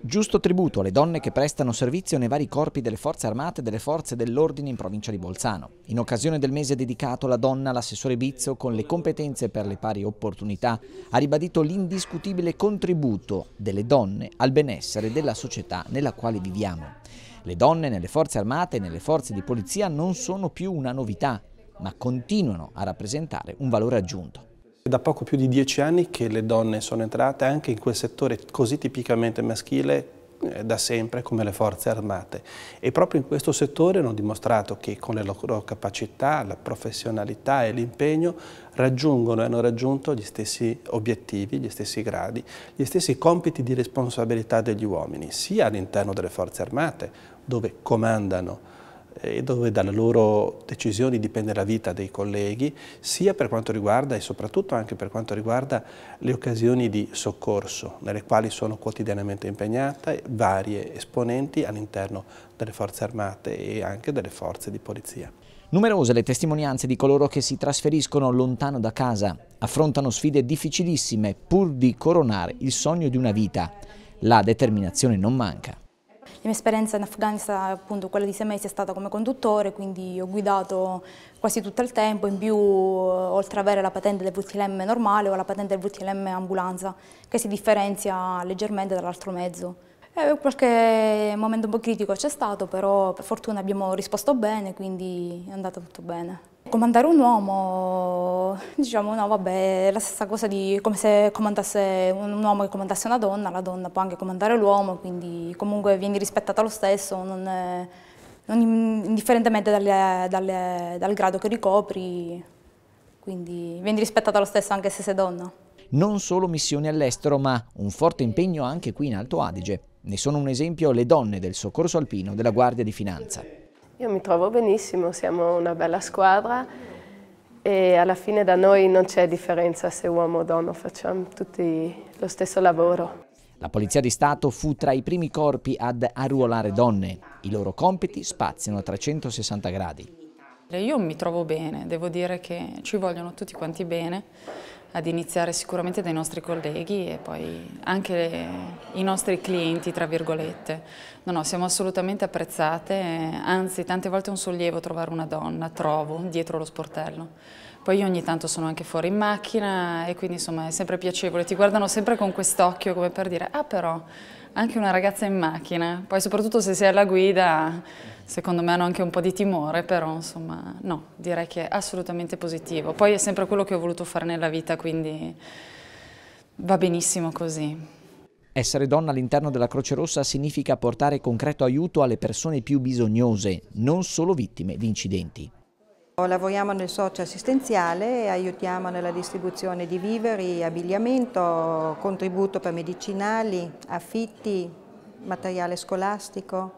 Giusto tributo alle donne che prestano servizio nei vari corpi delle forze armate e delle forze dell'ordine in provincia di Bolzano. In occasione del mese dedicato alla donna, l'assessore Bizzo, con le competenze per le pari opportunità, ha ribadito l'indiscutibile contributo delle donne al benessere della società nella quale viviamo. Le donne nelle forze armate e nelle forze di polizia non sono più una novità, ma continuano a rappresentare un valore aggiunto. È da poco più di dieci anni che le donne sono entrate anche in quel settore così tipicamente maschile eh, da sempre come le forze armate e proprio in questo settore hanno dimostrato che con le loro capacità, la professionalità e l'impegno raggiungono e hanno raggiunto gli stessi obiettivi, gli stessi gradi, gli stessi compiti di responsabilità degli uomini, sia all'interno delle forze armate dove comandano eh, e dove dalle loro decisioni dipende la vita dei colleghi, sia per quanto riguarda e soprattutto anche per quanto riguarda le occasioni di soccorso, nelle quali sono quotidianamente impegnate varie esponenti all'interno delle forze armate e anche delle forze di polizia. Numerose le testimonianze di coloro che si trasferiscono lontano da casa, affrontano sfide difficilissime pur di coronare il sogno di una vita. La determinazione non manca. La mia esperienza in Afghanistan, appunto quella di sei mesi, è stata come conduttore, quindi ho guidato quasi tutto il tempo, in più eh, oltre ad avere la patente del VTLM normale ho la patente del VTLM ambulanza, che si differenzia leggermente dall'altro mezzo. Eh, qualche momento un po' critico c'è stato, però per fortuna abbiamo risposto bene, quindi è andato tutto bene. Comandare un uomo, diciamo, no, vabbè, è la stessa cosa di come se comandasse un uomo che comandasse una donna, la donna può anche comandare l'uomo, quindi comunque vieni rispettata lo stesso, non è, non indifferentemente dalle, dalle, dal grado che ricopri, quindi vieni rispettata lo stesso anche se sei donna. Non solo missioni all'estero, ma un forte impegno anche qui in Alto Adige. Ne sono un esempio le donne del soccorso alpino della Guardia di Finanza. Io mi trovo benissimo, siamo una bella squadra e alla fine da noi non c'è differenza se uomo o donna, facciamo tutti lo stesso lavoro. La Polizia di Stato fu tra i primi corpi ad arruolare donne. I loro compiti spaziano a 360 gradi. Io mi trovo bene, devo dire che ci vogliono tutti quanti bene ad iniziare sicuramente dai nostri colleghi e poi anche le, i nostri clienti, tra virgolette. No, no, siamo assolutamente apprezzate, anzi tante volte è un sollievo trovare una donna, trovo, dietro lo sportello. Poi io ogni tanto sono anche fuori in macchina e quindi insomma è sempre piacevole, ti guardano sempre con quest'occhio come per dire ah però anche una ragazza in macchina, poi soprattutto se sei alla guida secondo me hanno anche un po' di timore, però insomma no, direi che è assolutamente positivo. Poi è sempre quello che ho voluto fare nella vita, quindi va benissimo così. Essere donna all'interno della Croce Rossa significa portare concreto aiuto alle persone più bisognose, non solo vittime di incidenti. Lavoriamo nel socio assistenziale, aiutiamo nella distribuzione di viveri, abbigliamento, contributo per medicinali, affitti, materiale scolastico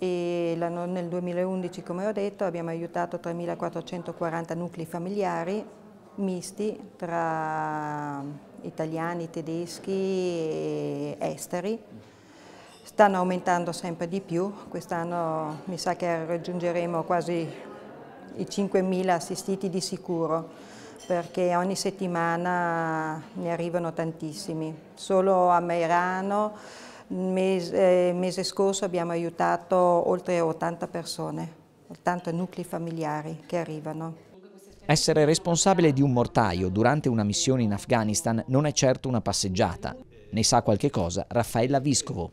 e nel 2011, come ho detto, abbiamo aiutato 3.440 nuclei familiari misti tra italiani, tedeschi e esteri. Stanno aumentando sempre di più, quest'anno mi sa che raggiungeremo quasi i 5.000 assistiti di sicuro perché ogni settimana ne arrivano tantissimi, solo a Meirano Mese, eh, mese scorso abbiamo aiutato oltre 80 persone, 80 nuclei familiari che arrivano. Essere responsabile di un mortaio durante una missione in Afghanistan non è certo una passeggiata. Ne sa qualche cosa Raffaella Viscovo.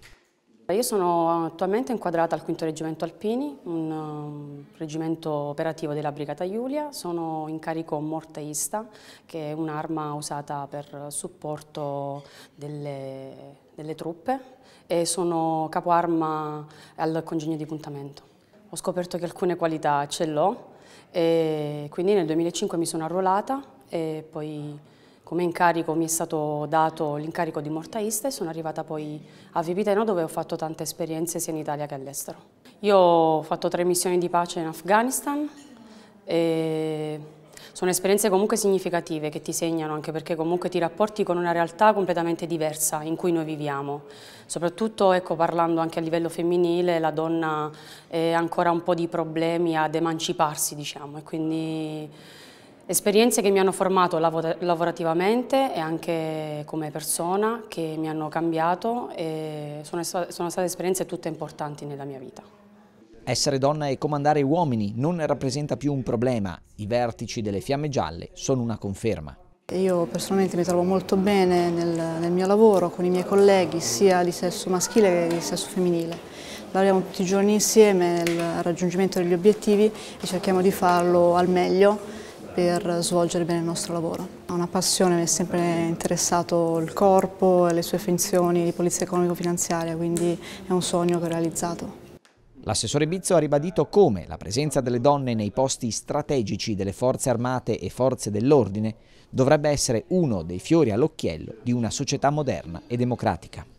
Io sono attualmente inquadrata al 5 Reggimento Alpini, un um, reggimento operativo della Brigata Giulia. Sono in carico mortaista, che è un'arma usata per supporto delle delle truppe e sono capo arma al congegno di puntamento. Ho scoperto che alcune qualità ce l'ho e quindi nel 2005 mi sono arruolata e poi come incarico mi è stato dato l'incarico di mortaista e sono arrivata poi a Vipiteno dove ho fatto tante esperienze sia in Italia che all'estero. Io ho fatto tre missioni di pace in Afghanistan e sono esperienze comunque significative che ti segnano anche perché comunque ti rapporti con una realtà completamente diversa in cui noi viviamo. Soprattutto ecco, parlando anche a livello femminile la donna ha ancora un po' di problemi ad emanciparsi diciamo e quindi esperienze che mi hanno formato lav lavorativamente e anche come persona che mi hanno cambiato e sono, sono state esperienze tutte importanti nella mia vita. Essere donna e comandare uomini non rappresenta più un problema. I vertici delle Fiamme Gialle sono una conferma. Io personalmente mi trovo molto bene nel, nel, mio lavoro con i miei colleghi, sia di sesso maschile che di sesso femminile. Lavoriamo tutti i giorni insieme nel raggiungimento degli obiettivi e cerchiamo di farlo al meglio per svolgere bene il nostro lavoro. Ho una passione, mi è sempre interessato il corpo e le sue finzioni di polizia economico-finanziaria, quindi è un sogno che ho realizzato. L'assessore Bizzo ha ribadito come la presenza delle donne nei posti strategici delle forze armate e forze dell'ordine dovrebbe essere uno dei fiori all'occhiello di una società moderna e democratica.